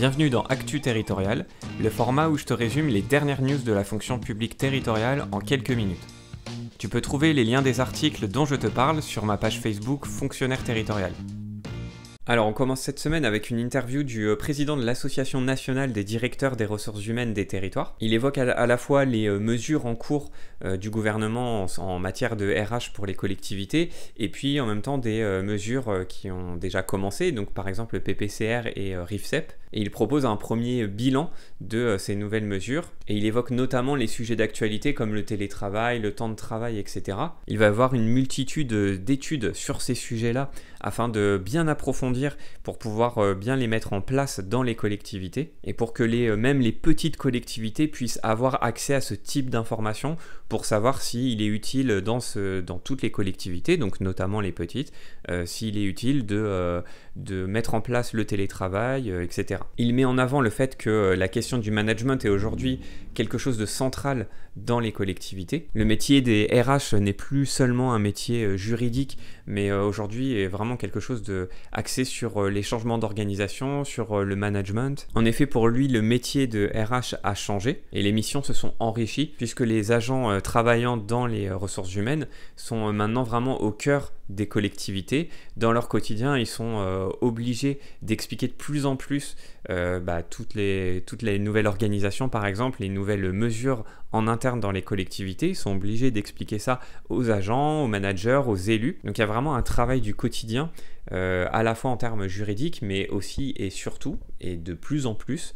Bienvenue dans Actu Territorial, le format où je te résume les dernières news de la fonction publique territoriale en quelques minutes. Tu peux trouver les liens des articles dont je te parle sur ma page Facebook Fonctionnaire Territorial. Alors on commence cette semaine avec une interview du euh, président de l'Association nationale des directeurs des ressources humaines des territoires. Il évoque à la fois les euh, mesures en cours euh, du gouvernement en matière de RH pour les collectivités et puis en même temps des mesures qui ont déjà commencé, donc par exemple le PPCR et RIFSEP et il propose un premier bilan de euh, ces nouvelles mesures et il évoque notamment les sujets d'actualité comme le télétravail, le temps de travail, etc. Il va avoir une multitude euh, d'études sur ces sujets-là afin de bien approfondir pour pouvoir euh, bien les mettre en place dans les collectivités et pour que les, même les petites collectivités puissent avoir accès à ce type d'informations pour savoir s'il est utile dans, dans toutes les collectivités, donc notamment les petites, s'il est utile de, de mettre en place le télétravail, etc. Il met en avant le fait que euh, la question du management est aujourd'hui quelque chose de central dans les collectivités. Le métier des RH n'est plus seulement un métier euh, juridique, mais euh, aujourd'hui est vraiment quelque chose de axé sur les changements d'organisation, sur le management. En effet, pour lui, le métier de RH a changé et les missions se sont enrichies puisque les agents travaillant dans les ressources humaines sont maintenant vraiment au cœur des collectivités. Dans leur quotidien, ils sont euh, obligés d'expliquer de plus en plus euh, bah, toutes, les, nouvelles organisations, par exemple, les nouvelles mesures en interne dans les collectivités. Ils sont obligés d'expliquer ça aux agents, aux managers, aux élus. Donc il y a vraiment un travail du quotidien, euh, à la fois en termes juridiques, mais aussi et surtout, et de plus en plus,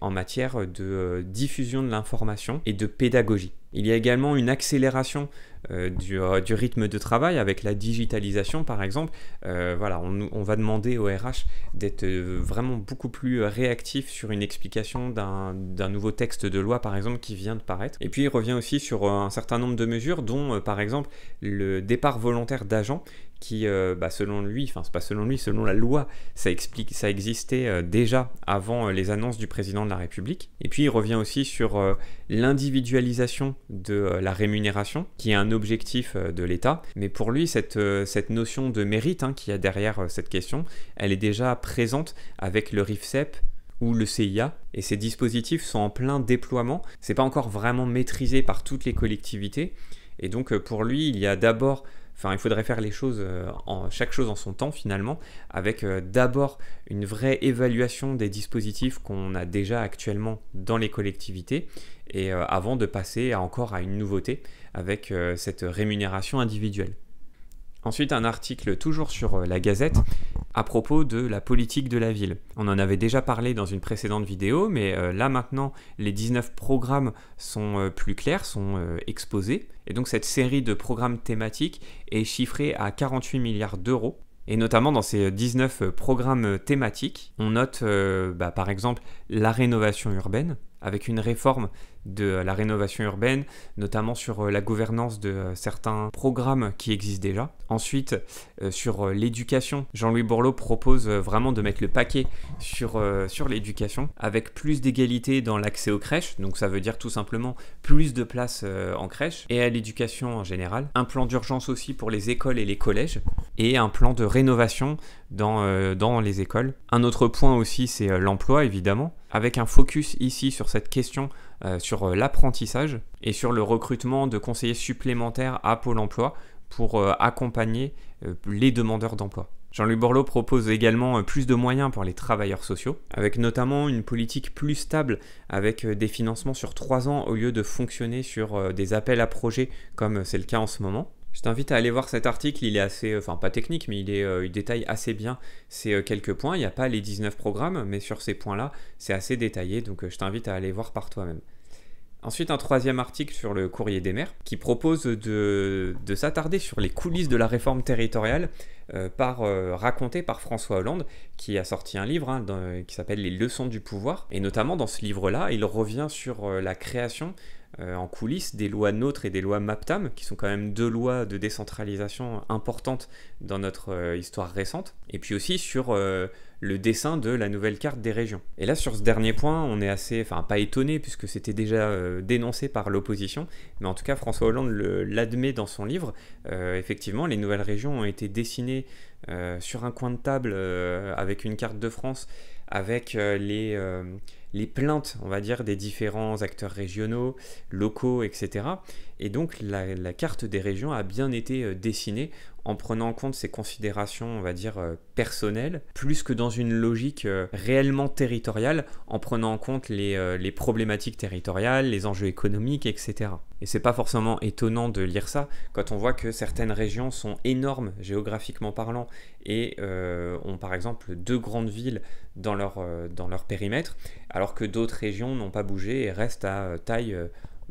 en matière de diffusion de l'information et de pédagogie. Il y a également une accélération euh, euh, du, rythme de travail avec la digitalisation par exemple. Euh, voilà, on, va demander au RH d'être vraiment beaucoup plus réactif sur une explication d'un nouveau texte de loi par exemple qui vient de paraître. Et puis il revient aussi sur un certain nombre de mesures dont par exemple le départ volontaire d'agents qui, euh, bah, selon lui, enfin c'est pas selon lui, selon la loi, ça explique, ça existait euh, déjà avant euh, les annonces du président de la République. Et puis il revient aussi sur l'individualisation de la rémunération, qui est un objectif de l'État. Mais pour lui, cette, cette notion de mérite hein, qu'il y a derrière cette question, elle est déjà présente avec le RIFSEP ou le CIA, et ces dispositifs sont en plein déploiement. C'est pas encore vraiment maîtrisé par toutes les collectivités, et donc pour lui, il y a d'abord Enfin, il faudrait faire les choses, euh, en, chaque chose en son temps finalement, avec euh, d'abord une vraie évaluation des dispositifs qu'on a déjà actuellement dans les collectivités, et euh, avant de passer encore à une nouveauté avec cette rémunération individuelle. Ensuite, un article toujours sur euh, la Gazette à propos de la politique de la ville. On en avait déjà parlé dans une précédente vidéo, mais euh, là maintenant, les 19 programmes sont euh, plus clairs, sont exposés. Et donc cette série de programmes thématiques est chiffrée à 48 milliards d'euros. Et notamment dans ces 19 programmes thématiques, on note bah, par exemple la rénovation urbaine, avec une réforme de la rénovation urbaine, notamment sur euh, la gouvernance de euh, certains programmes qui existent déjà. Ensuite, euh, sur l'éducation, Jean-Louis Bourlot propose vraiment de mettre le paquet sur, sur l'éducation, avec plus d'égalité dans l'accès aux crèches, donc ça veut dire tout simplement plus de places en crèche, et à l'éducation en général. Un plan d'urgence aussi pour les écoles et les collèges, et un plan de rénovation euh, dans, les écoles. Un autre point aussi, c'est euh, l'emploi, évidemment, avec un focus ici sur cette question, euh, sur l'apprentissage et sur le recrutement de conseillers supplémentaires à Pôle Emploi pour accompagner les demandeurs d'emploi. jean luc Borloo propose également plus de moyens pour les travailleurs sociaux, avec notamment une politique plus stable, avec des financements sur trois ans au lieu de fonctionner sur des appels à projets comme c'est le cas en ce moment. Je t'invite à aller voir cet article, il est assez, euh, enfin pas technique, mais il, est, euh, détaille assez bien ces euh, quelques points. Il n'y a pas les 19 programmes, mais sur ces points-là, c'est assez détaillé, donc je t'invite à aller voir par toi-même. Ensuite, un troisième article sur le courrier des maires qui propose de, s'attarder sur les coulisses de la réforme territoriale par, raconté par François Hollande, qui a sorti un livre hein, qui s'appelle Les leçons du pouvoir. Et notamment dans ce livre-là, il revient sur la création euh, en coulisses des lois NOTRe et des lois MAPTAM, qui sont quand même deux lois de décentralisation importantes dans notre euh, histoire récente, et puis aussi sur euh, le dessin de la nouvelle carte des régions. Et là, sur ce dernier point, on est assez, enfin pas étonné, puisque c'était déjà dénoncé par l'opposition, mais en tout cas, François Hollande l'admet dans son livre. effectivement, les nouvelles régions ont été dessinées sur un coin de table avec une carte de France, avec les les plaintes, on va dire, des différents acteurs régionaux, locaux, etc. Et donc la, carte des régions a bien été euh, dessinée en prenant en compte ces considérations, on va dire, euh, personnelles, plus que dans une logique euh, réellement territoriale, en prenant en compte les, problématiques territoriales, les enjeux économiques, etc. Et c'est pas forcément étonnant de lire ça quand on voit que certaines régions sont énormes géographiquement parlant et ont par exemple deux grandes villes dans leur, dans leur périmètre, alors que d'autres régions n'ont pas bougé et restent à taille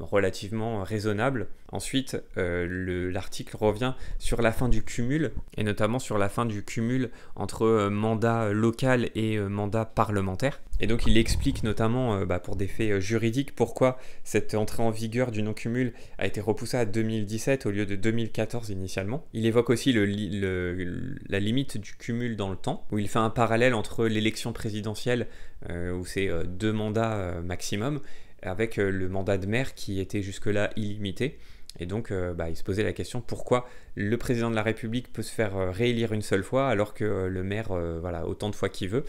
relativement raisonnable. Ensuite, euh, l'article revient sur la fin du cumul, et notamment sur la fin du cumul entre euh, mandat local et euh, mandat parlementaire. Et donc il explique notamment, bah, pour des faits juridiques, pourquoi cette entrée en vigueur du non-cumul a été repoussée à 2017 au lieu de 2014 initialement. Il évoque aussi la limite du cumul dans le temps, où il fait un parallèle entre l'élection présidentielle, où c'est deux mandats maximum, avec euh, le mandat de maire qui était jusque-là illimité. Et donc, euh, bah, il se posait la question pourquoi le président de la République peut se faire euh, réélire une seule fois alors que le maire, voilà, autant de fois qu'il veut,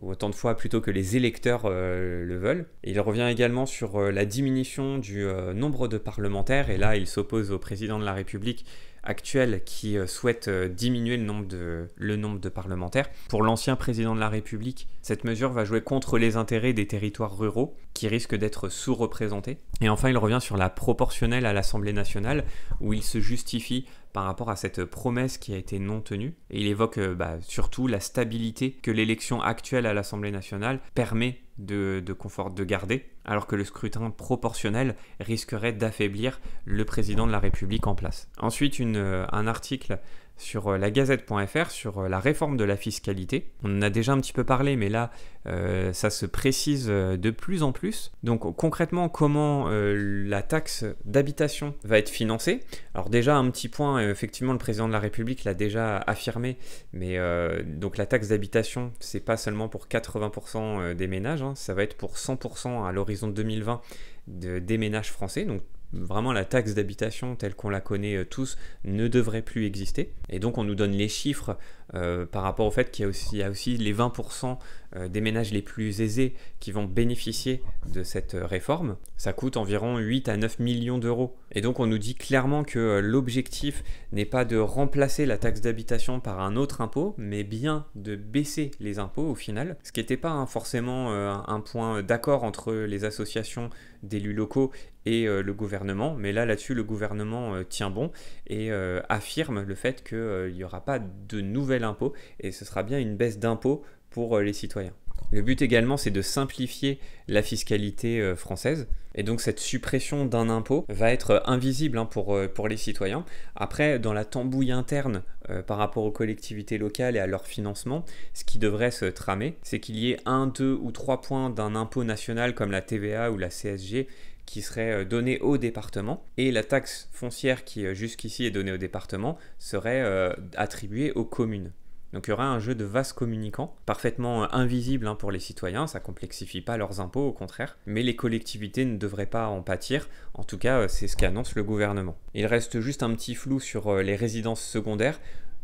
ou autant de fois plutôt que les électeurs le veulent. il revient également sur la diminution du nombre de parlementaires, et là, il s'oppose au président de la République actuel qui souhaite diminuer le nombre, de, le nombre de parlementaires. Pour l'ancien président de la République, cette mesure va jouer contre les intérêts des territoires ruraux, qui risquent d'être sous-représentés. Et enfin, il revient sur la proportionnelle à l'Assemblée nationale, où il se justifie par rapport à cette promesse qui a été non tenue. Et il évoque euh, bah, surtout la stabilité que l'élection actuelle à l'Assemblée nationale permet de, confort de garder, alors que le scrutin proportionnel risquerait d'affaiblir le président de la République en place. Ensuite, euh, un article sur euh, la gazette.fr sur euh, la réforme de la fiscalité. On en a déjà un petit peu parlé, mais là, euh, ça se précise de plus en plus. Donc concrètement, comment la taxe d'habitation va être financée Alors déjà, un petit point, effectivement, le président de la République l'a déjà affirmé, mais donc la taxe d'habitation, c'est pas seulement pour 80% des ménages, hein, ça va être pour 100% à l'horizon 2020 de, des ménages français, donc vraiment la taxe d'habitation telle qu'on la connaît euh, tous ne devrait plus exister. Et donc on nous donne les chiffres euh, par rapport au fait qu'il y, a aussi, les 20% euh, des ménages les plus aisés qui vont bénéficier de cette euh, réforme. Ça coûte environ 8 à 9 millions d'euros. Et donc on nous dit clairement que l'objectif n'est pas de remplacer la taxe d'habitation par un autre impôt, mais bien de baisser les impôts au final, ce qui n'était pas hein, forcément un point d'accord entre les associations d'élus locaux et le gouvernement, mais là là-dessus le gouvernement tient bon et affirme le fait qu'il n'y aura pas de nouvelles l'impôt et ce sera bien une baisse d'impôt pour euh, les citoyens. Le but également, c'est de simplifier la fiscalité euh, française. Et donc cette suppression d'un impôt va être euh, invisible hein, pour, pour, les citoyens. Après, dans la tambouille interne par rapport aux collectivités locales et à leur financement, ce qui devrait se tramer, c'est qu'il y ait un, deux ou trois points d'un impôt national comme la TVA ou la CSG qui serait euh, donnée au département et la taxe foncière qui euh, jusqu'ici est donnée au département serait euh, attribuée aux communes. Donc il y aura un jeu de vases communicants, parfaitement invisible hein, pour les citoyens, ça complexifie pas leurs impôts au contraire, mais les collectivités ne devraient pas en pâtir, en tout cas c'est ce qu'annonce le gouvernement. Il reste juste un petit flou sur les résidences secondaires,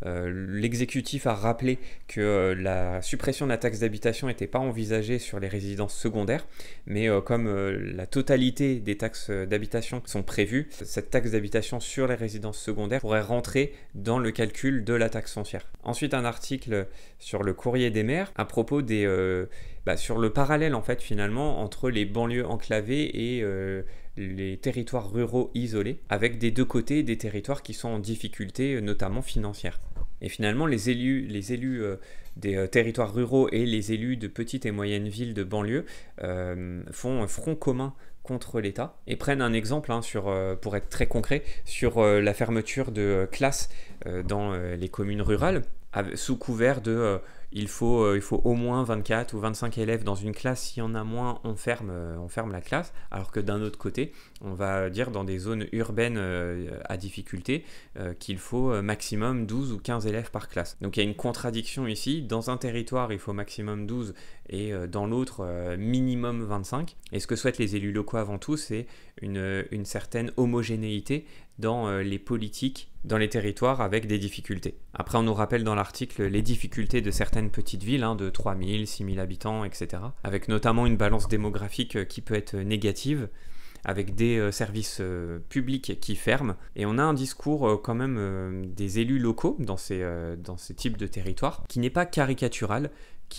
euh, l'exécutif a rappelé que euh, la suppression de la taxe d'habitation n'était pas envisagée sur les résidences secondaires, mais euh, comme la totalité des taxes d'habitation sont prévues, cette taxe d'habitation sur les résidences secondaires pourrait rentrer dans le calcul de la taxe foncière. Ensuite, un article sur le courrier des maires à propos des... Bah, sur le parallèle en fait finalement entre les banlieues enclavées et les territoires ruraux isolés, avec des deux côtés des territoires qui sont en difficulté, notamment financière. Et finalement, les élus, les élus euh, des euh, territoires ruraux et les élus de petites et moyennes villes de banlieue euh, font un front commun contre l'État et prennent un exemple, hein, sur, pour être très concret, sur la fermeture de classes dans les communes rurales, sous couvert de euh, il faut, au moins 24 ou 25 élèves dans une classe. S'il y en a moins, on ferme, euh, on ferme la classe. Alors que d'un autre côté, on va dire dans des zones urbaines euh, à difficulté qu'il faut maximum 12 ou 15 élèves par classe. Donc il y a une contradiction ici. Dans un territoire, il faut maximum 12 et euh, dans l'autre euh, minimum 25. Et ce que souhaitent les élus locaux avant tout, c'est une, euh, certaine homogénéité dans les politiques, dans les territoires avec des difficultés. Après, on nous rappelle dans l'article les difficultés de certaines petites villes, hein, de 3000, 6000 habitants, etc., avec notamment une balance démographique qui peut être négative avec des services publics qui ferment. Et on a un discours quand même des élus locaux dans ces, dans ces types de territoires qui n'est pas caricatural,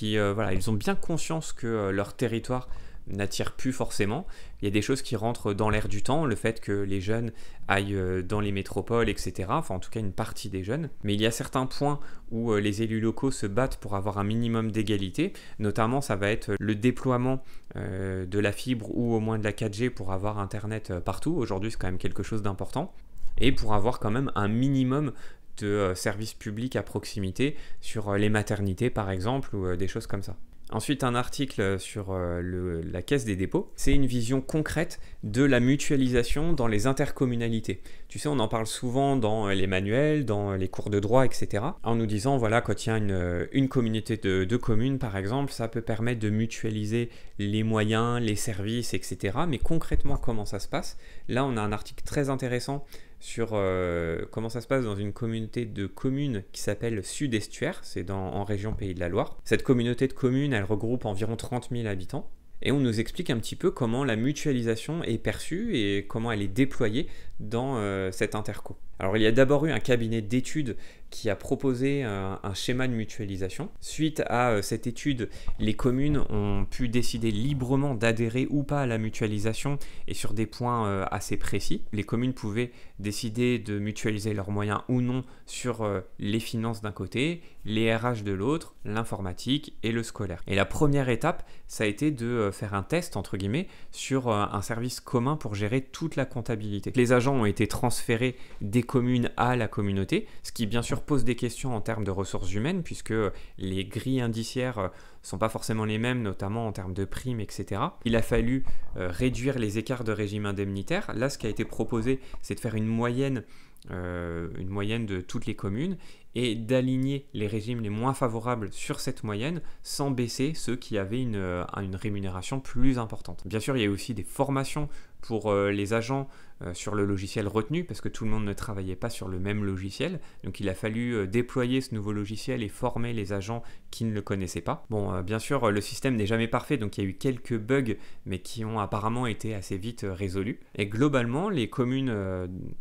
euh, voilà, ils ont bien conscience que euh, leur territoire n'attire plus forcément. Il y a des choses qui rentrent dans l'air du temps, le fait que les jeunes aillent euh, dans les métropoles, etc. Enfin, en tout cas, une partie des jeunes. Mais il y a certains points où les élus locaux se battent pour avoir un minimum d'égalité. Notamment, ça va être le déploiement de la fibre ou au moins de la 4G pour avoir Internet partout. Aujourd'hui, c'est quand même quelque chose d'important et pour avoir quand même un minimum de euh, services publics à proximité, sur euh, les maternités par exemple, ou euh, des choses comme ça. Ensuite, un article sur la caisse des dépôts. C'est une vision concrète de la mutualisation dans les intercommunalités. Tu sais, on en parle souvent dans les manuels, dans les cours de droit, etc. En nous disant, voilà, quand il y a une, communauté de, de communes, par exemple, ça peut permettre de mutualiser les moyens, les services, etc. Mais concrètement, comment ça se passe Là, on a un article très intéressant sur euh, comment ça se passe dans une communauté de communes qui s'appelle Sud-Estuaire, c'est en région Pays de la Loire. Cette communauté de communes, elle regroupe environ 30 000 habitants. Et on nous explique un petit peu comment la mutualisation est perçue et comment elle est déployée dans euh, cet interco. Alors il y a d'abord eu un cabinet d'études qui a proposé euh, un, schéma de mutualisation. Suite à euh, cette étude, les communes ont pu décider librement d'adhérer ou pas à la mutualisation et sur des points euh, assez précis. Les communes pouvaient décider de mutualiser leurs moyens ou non sur les finances d'un côté, les RH de l'autre, l'informatique et le scolaire. Et la première étape, ça a été de faire un test, entre guillemets, sur un service commun pour gérer toute la comptabilité. Les agents ont été transférés des communes à la communauté, ce qui bien sûr pose des questions en termes de ressources humaines, puisque les grilles indiciaires euh, sont pas forcément les mêmes, notamment en termes de primes, etc. Il a fallu euh, réduire les écarts de régime indemnitaire. Là, ce qui a été proposé, c'est de faire une moyenne euh, une moyenne de toutes les communes et d'aligner les régimes les moins favorables sur cette moyenne sans baisser ceux qui avaient une, une rémunération plus importante. Bien sûr, il y a aussi des formations pour euh, les agents euh, sur le logiciel retenu parce que tout le monde ne travaillait pas sur le même logiciel. Donc il a fallu euh, déployer ce nouveau logiciel et former les agents qui ne le connaissaient pas. Bon, bien sûr, le système n'est jamais parfait, donc il y a eu quelques bugs, mais qui ont apparemment été assez vite résolus. Et globalement, les communes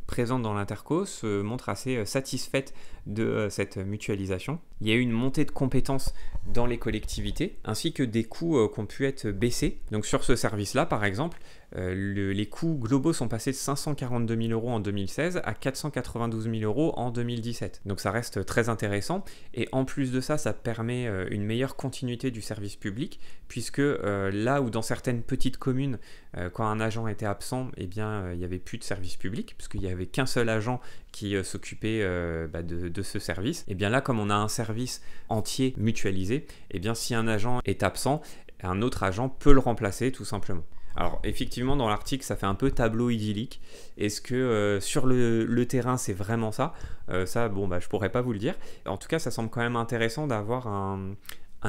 présentes dans l'Interco se montrent assez satisfaites de cette mutualisation. Il y a eu une montée de compétences dans les collectivités, ainsi que des coûts qui ont pu être baissés. Donc sur ce service-là, par exemple, le les coûts globaux sont passés de 542 000 euros en 2016 à 492 000 euros en 2017. Donc ça reste très intéressant. Et en plus de ça, ça permet euh, une meilleure continuité du service public, puisque euh, là où dans certaines petites communes, euh, quand un agent était absent, eh bien, il n'y avait plus de service public, puisqu'il n'y avait qu'un seul agent qui s'occupait bah, de, ce service. Et eh bien là, comme on a un service entier mutualisé, et eh bien si un agent est absent, un autre agent peut le remplacer tout simplement. Alors effectivement, dans l'article, ça fait un peu tableau idyllique. Est-ce que euh, sur le, terrain, c'est vraiment ça euh, Ça, bon, bah, je pourrais pas vous le dire. En tout cas, ça semble quand même intéressant d'avoir un,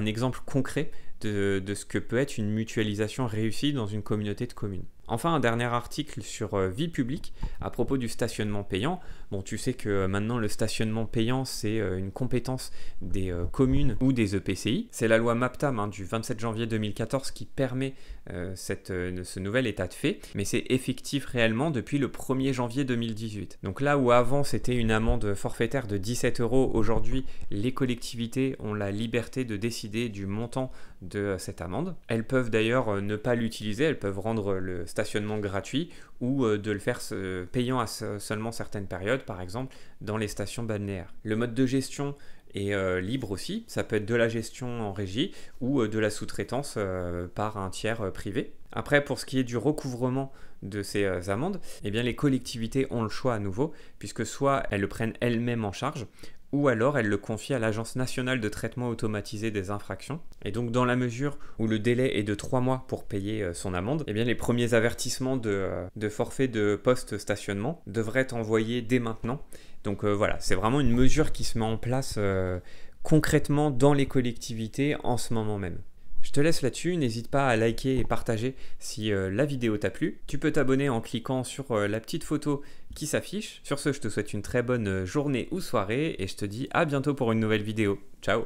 exemple concret de ce que peut être une mutualisation réussie dans une communauté de communes. Enfin, un dernier article sur euh, vie publique à propos du stationnement payant. Bon, tu sais que euh, maintenant le stationnement payant, c'est euh, une compétence des communes ou des EPCI. C'est la loi MAPTAM hein, du 27 janvier 2014 qui permet cette, ce nouvel état de fait, mais c'est effectif réellement depuis le 1er janvier 2018. Donc là où avant c'était une amende forfaitaire de 17 euros, aujourd'hui les collectivités ont la liberté de décider du montant de cette amende. Elles peuvent d'ailleurs ne pas l'utiliser, elles peuvent rendre le stationnement gratuit ou euh, de le faire payant à seulement certaines périodes, par exemple dans les stations balnéaires. Le mode de gestion est euh, libre aussi. Ça peut être de la gestion en régie ou euh, de la sous-traitance par un tiers privé. Après, pour ce qui est du recouvrement de ces amendes, eh bien, les collectivités ont le choix à nouveau, puisque soit elles le prennent elles-mêmes en charge, ou alors elle le confie à l'Agence nationale de traitement automatisé des infractions. Et donc dans la mesure où le délai est de 3 mois pour payer euh, son amende, eh bien les premiers avertissements de, euh, forfait de poste stationnement devraient être envoyés dès maintenant. Donc euh, voilà, c'est vraiment une mesure qui se met en place concrètement dans les collectivités en ce moment même. Je te laisse là-dessus, n'hésite pas à liker et partager si euh, la vidéo t'a plu. Tu peux t'abonner en cliquant sur euh, la petite photo qui s'affiche. Sur ce, je te souhaite une très bonne euh, journée ou soirée et je te dis à bientôt pour une nouvelle vidéo. Ciao